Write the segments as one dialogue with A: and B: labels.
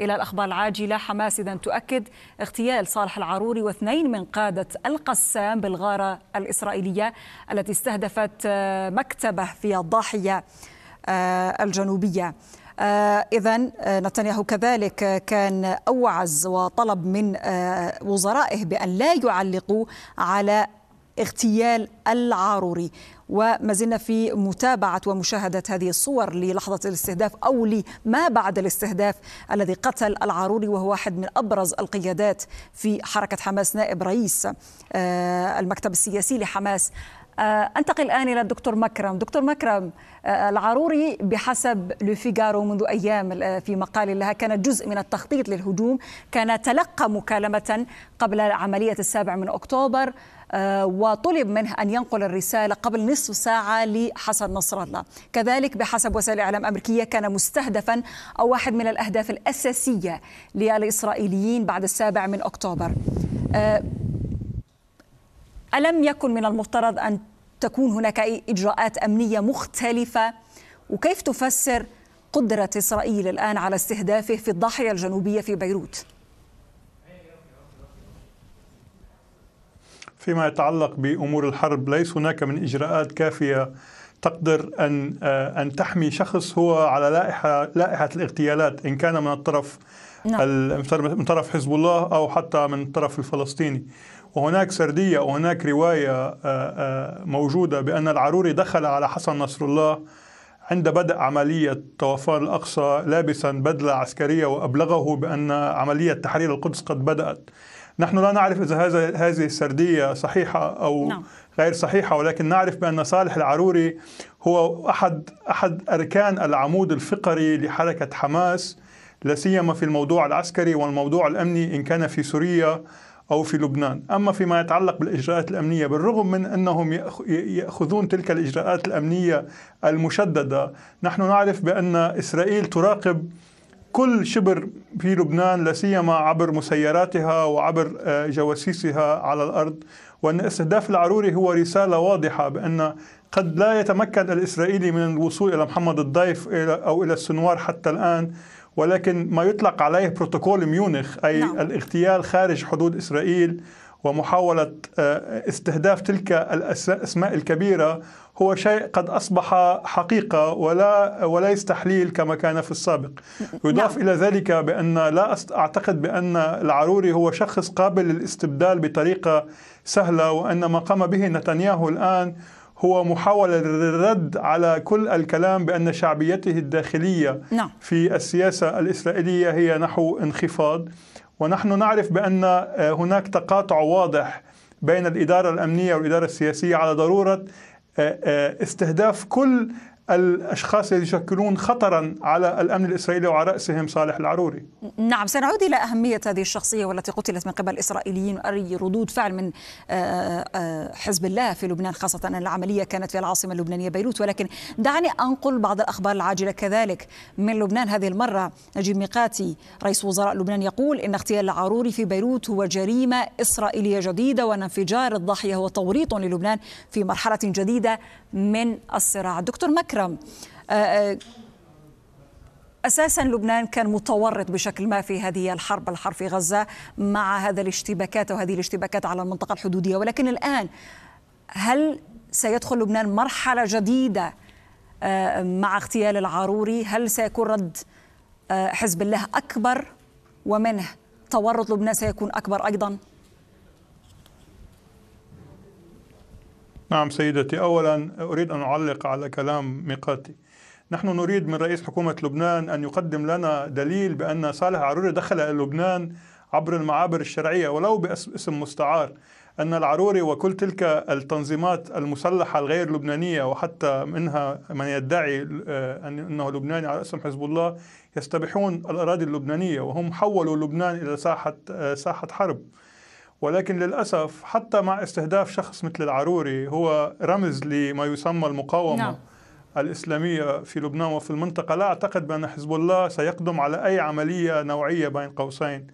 A: إلى الأخبار العاجلة حماس إذا تؤكد اغتيال صالح العروري واثنين من قادة القسام بالغارة الإسرائيلية التي استهدفت آه، مكتبه في الضاحية آه، الجنوبية آه، إذا نتنياهو كذلك كان أوعز وطلب من وزرائه بأن لا يعلقوا على اغتيال العاروري وما زلنا في متابعة ومشاهدة هذه الصور للحظة الاستهداف أو لما بعد الاستهداف الذي قتل العاروري وهو واحد من أبرز القيادات في حركة حماس نائب رئيس آه، المكتب السياسي لحماس آه، أنتقل الآن إلى الدكتور مكرم دكتور مكرم آه، العروري بحسب لوفيغارو منذ أيام في مقال لها كان جزء من التخطيط للهجوم كان تلقى مكالمة قبل عملية السابع من أكتوبر آه، وطلب منه أن ينقل الرسالة قبل نصف ساعة لحسن نصر الله كذلك بحسب وسائل إعلام أمريكية كان مستهدفا أو واحد من الأهداف الأساسية للإسرائيليين بعد السابع من أكتوبر آه، ألم يكن من المفترض أن تكون هناك أي إجراءات أمنية مختلفة وكيف تفسر قدرة إسرائيل الآن على استهدافه في الضاحية الجنوبية في بيروت؟
B: فيما يتعلق بامور الحرب ليس هناك من اجراءات كافيه تقدر ان آه، ان تحمي شخص هو على لائحه لائحه الاغتيالات ان كان من الطرف نعم. من طرف حزب الله او حتى من الطرف الفلسطيني وهناك سرديه وهناك روايه آه، آه، موجوده بان العروري دخل على حسن نصر الله عند بدء عملية طوفان الأقصى لابسا بدلة عسكرية وأبلغه بأن عملية تحرير القدس قد بدأت نحن لا نعرف إذا هذا هذه السردية صحيحة أو نعم. غير صحيحة ولكن نعرف بأن صالح العروري هو أحد أحد أركان العمود الفقري لحركة حماس لا سيما في الموضوع العسكري والموضوع الأمني إن كان في سوريا أو في لبنان أما فيما يتعلق بالإجراءات الأمنية بالرغم من أنهم يأخذون تلك الإجراءات الأمنية المشددة نحن نعرف بأن إسرائيل تراقب كل شبر في لبنان لا سيما عبر مسيراتها وعبر آه، جواسيسها على الارض وان استهداف العروري هو رساله واضحه بان قد لا يتمكن الاسرائيلي من الوصول الى محمد الضيف او الى السنوار حتى الان ولكن ما يطلق عليه بروتوكول ميونخ اي نعم. الاغتيال خارج حدود اسرائيل ومحاولة آه، استهداف تلك الأسماء الكبيرة هو شيء قد أصبح حقيقة ولا وليس تحليل كما كان في السابق يضاف نعم. إلى ذلك بأن لا أعتقد بأن العروري هو شخص قابل للاستبدال بطريقة سهلة وأن ما قام به نتنياهو الآن هو محاولة للرد على كل الكلام بأن شعبيته الداخلية نعم. في السياسة الإسرائيلية هي نحو انخفاض ونحن نعرف بأن آه، هناك تقاطع واضح بين الإدارة الأمنية والإدارة السياسية على ضرورة آه، آه، استهداف كل الأشخاص الذين يشكلون خطرا على الأمن الإسرائيلي وعلى رأسهم صالح العروري
A: نعم سنعود إلى أهمية هذه الشخصية والتي قتلت من قبل الإسرائيليين أي ردود فعل من آه، آه، حزب الله في لبنان خاصة أن العملية كانت في العاصمة اللبنانية بيروت ولكن دعني أنقل بعض الأخبار العاجلة كذلك من لبنان هذه المرة نجيب ميقاتي رئيس وزراء لبنان يقول إن اغتيال العروري في بيروت هو جريمة إسرائيلية جديدة وأن انفجار الضاحية هو توريط للبنان في مرحلة جديدة من الصراع دكتور مكرم المكرم آه، آه، اساسا لبنان كان متورط بشكل ما في هذه الحرب الحرب في غزه مع هذا الاشتباكات وهذه الاشتباكات على المنطقه الحدوديه ولكن الان هل سيدخل لبنان مرحله جديده آه، مع اغتيال العروري هل سيكون رد حزب الله اكبر ومنه تورط لبنان سيكون اكبر ايضا
B: نعم سيدتي أولا أريد أن أعلق على كلام ميقاتي نحن نريد من رئيس حكومة لبنان أن يقدم لنا دليل بأن صالح عروري دخل إلى لبنان عبر المعابر الشرعية ولو باسم مستعار أن العروري وكل تلك التنظيمات المسلحة الغير لبنانية وحتى منها من يدعي آه، أنه لبناني على اسم حزب الله يستبيحون الأراضي اللبنانية وهم حولوا لبنان إلى ساحة, آه، ساحة حرب ولكن للأسف حتى مع استهداف شخص مثل العروري هو رمز لما يسمى المقاومة نعم. الإسلامية في لبنان وفي المنطقة لا أعتقد بأن حزب الله سيقدم على أي عملية نوعية بين قوسين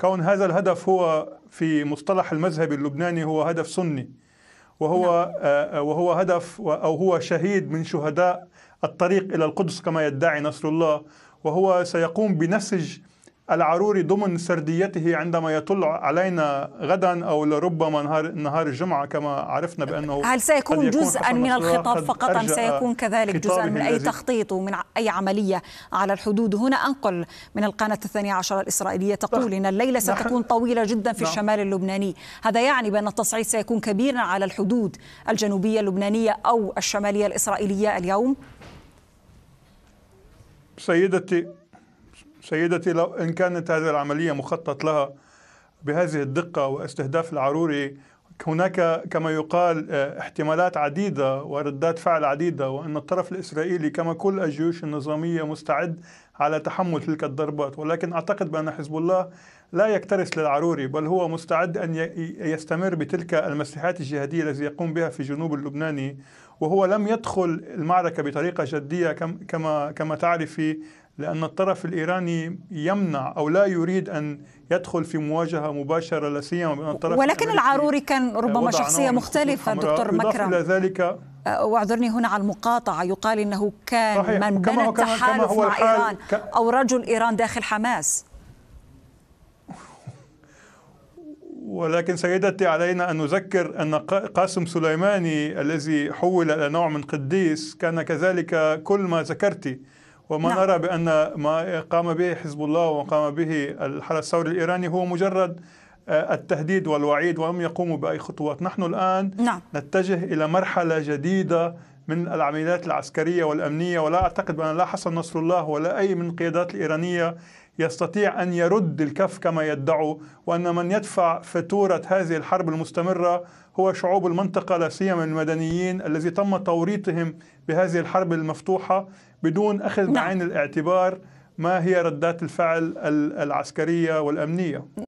B: كون هذا الهدف هو في مصطلح المذهب اللبناني هو هدف سني وهو نعم. آه، آه، وهو هدف أو هو شهيد من شهداء الطريق إلى القدس كما يدعي نصر الله وهو سيقوم بنسج العروري ضمن سرديته عندما يطل علينا غدا او لربما نهار نهار الجمعه كما عرفنا بانه هل سيكون جزءا من الخطاب فقط ام سيكون كذلك جزءا من اي تخطيط
A: ومن اي عمليه على الحدود هنا انقل من القناه الثانيه عشر الاسرائيليه تقول طيب، ان الليله ستكون طويله جدا في نعم. الشمال اللبناني هذا يعني بان التصعيد سيكون كبيرا على الحدود الجنوبيه اللبنانيه او الشماليه الاسرائيليه اليوم
B: سيدتي سيدتي لو إن كانت هذه العملية مخطط لها بهذه الدقة واستهداف العروري هناك كما يقال آه، احتمالات عديدة وردات فعل عديدة وأن الطرف الإسرائيلي كما كل الجيوش النظامية مستعد على تحمل تلك الضربات ولكن أعتقد بأن حزب الله لا يكترث للعروري بل هو مستعد أن يستمر بتلك المسيحات الجهادية التي يقوم بها في جنوب اللبناني وهو لم يدخل المعركة بطريقة جدية كما كما تعرفي لأن الطرف الإيراني يمنع أو لا يريد أن يدخل في مواجهة مباشرة لا سيما الطرف ولكن العروري
A: كان ربما شخصية مختلفة دكتور مكرم إلى ذلك أه، واعذرني هنا على المقاطعة يقال إنه كان صحيح. من بنى التحالف مع إيران ك... أو رجل إيران داخل حماس
B: ولكن سيدتي علينا أن نذكر أن قاسم سليماني الذي حول إلى نوع من قديس كان كذلك كل ما ذكرتي وما نعم. نرى بأن ما قام به حزب الله وقام به الحرس الثوري الإيراني هو مجرد آه، التهديد والوعيد ولم يقوموا بأي خطوات نحن الآن نعم. نتجه إلى مرحلة جديدة من العمليات العسكرية والأمنية ولا أعتقد بأن لا حسن نصر الله ولا أي من القيادات الإيرانية يستطيع أن يرد الكف كما يدعوا وأن من يدفع فاتورة هذه الحرب المستمرة هو شعوب المنطقة لا سيما المدنيين الذي تم توريطهم بهذه الحرب المفتوحة بدون أخذ نعم. بعين الاعتبار ما هي ردات الفعل
A: العسكرية والأمنية